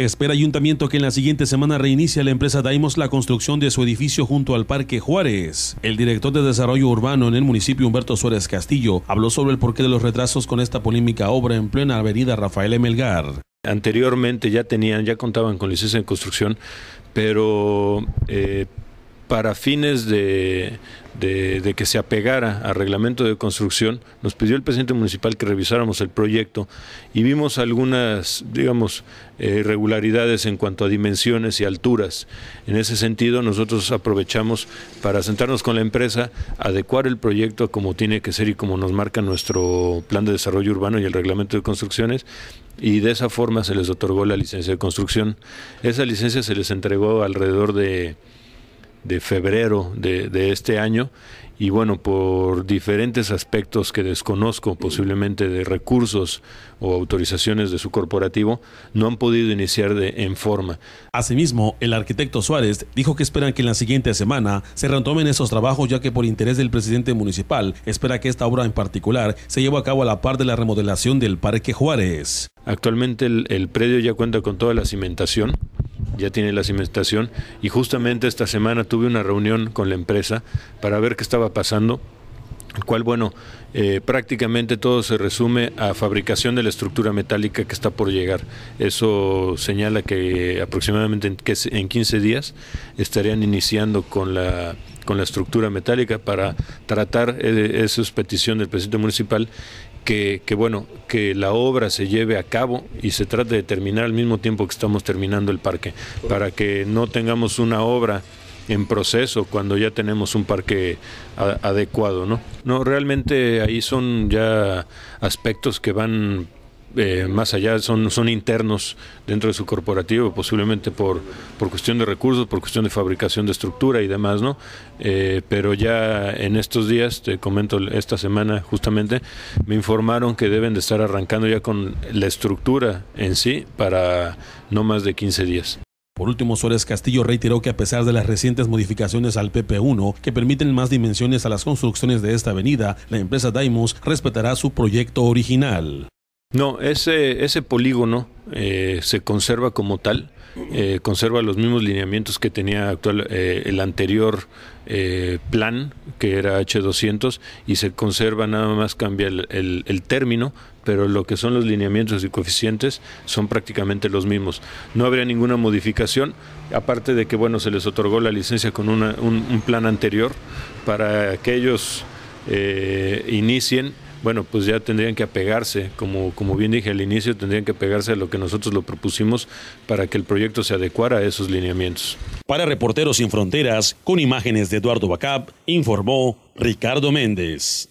Espera Ayuntamiento que en la siguiente semana reinicie la empresa Daimos la construcción de su edificio junto al Parque Juárez. El director de Desarrollo Urbano en el municipio, Humberto Suárez Castillo, habló sobre el porqué de los retrasos con esta polémica obra en plena avenida Rafael Emelgar. Anteriormente ya tenían, ya contaban con licencia de construcción, pero eh, para fines de, que se apegara al reglamento de construcción, nos pidió el presidente municipal que revisáramos el proyecto y vimos algunas, digamos, eh, irregularidades en cuanto a dimensiones y alturas. En ese sentido, nosotros aprovechamos para sentarnos con la empresa, adecuar el proyecto como tiene que ser y como nos marca nuestro plan de desarrollo urbano y el reglamento de construcciones y de esa forma se les otorgó la licencia de construcción. Esa licencia se les entregó alrededor de de febrero de, este año. Y bueno, por diferentes aspectos que desconozco, posiblemente de recursos o autorizaciones de su corporativo, no han podido iniciar de, en forma. Asimismo, el arquitecto Suárez dijo que esperan que en la siguiente semana se retomen esos trabajos, ya que por interés del presidente municipal espera que esta obra en particular se lleve a cabo a la par de la remodelación del Parque Juárez. Actualmente el, el predio ya cuenta con toda la cimentación ya tiene la cimentación y justamente esta semana tuve una reunión con la empresa para ver qué estaba pasando el cual, bueno, eh, prácticamente todo se resume a fabricación de la estructura metálica que está por llegar. Eso señala que aproximadamente en, 15 días estarían iniciando con la, con la estructura metálica para tratar, eh, esas peticiones petición del presidente municipal, que, bueno, que la obra se lleve a cabo y se trate de terminar al mismo tiempo que estamos terminando el parque, para que no tengamos una obra en proceso cuando ya tenemos un parque adecuado, ¿no? No, realmente ahí son ya aspectos que van eh, más allá son, internos dentro de su corporativo, posiblemente por, cuestión de recursos, por cuestión de fabricación de estructura y demás, ¿no? Eh, pero ya en estos días, te comento esta semana justamente, me informaron que deben de estar arrancando ya con la estructura en sí para no más de 15 días. Por último, Suárez Castillo reiteró que a pesar de las recientes modificaciones al PP1 que permiten más dimensiones a las construcciones de esta avenida, la empresa Daimus respetará su proyecto original. No, ese, ese polígono eh, se conserva como tal, eh, conserva los mismos lineamientos que tenía actual, eh, el anterior plan, que era H200, y se conserva, nada más cambia el, término, pero lo que son los lineamientos y coeficientes son prácticamente los mismos. No habría ninguna modificación, aparte de que, bueno, se les otorgó la licencia con un, plan anterior para que ellos inicien bueno, pues ya tendrían que apegarse, como, como bien dije al inicio, tendrían que apegarse a lo que nosotros lo propusimos para que el proyecto se adecuara a esos lineamientos. Para Reporteros Sin Fronteras, con imágenes de Eduardo Bacap, informó Ricardo Méndez.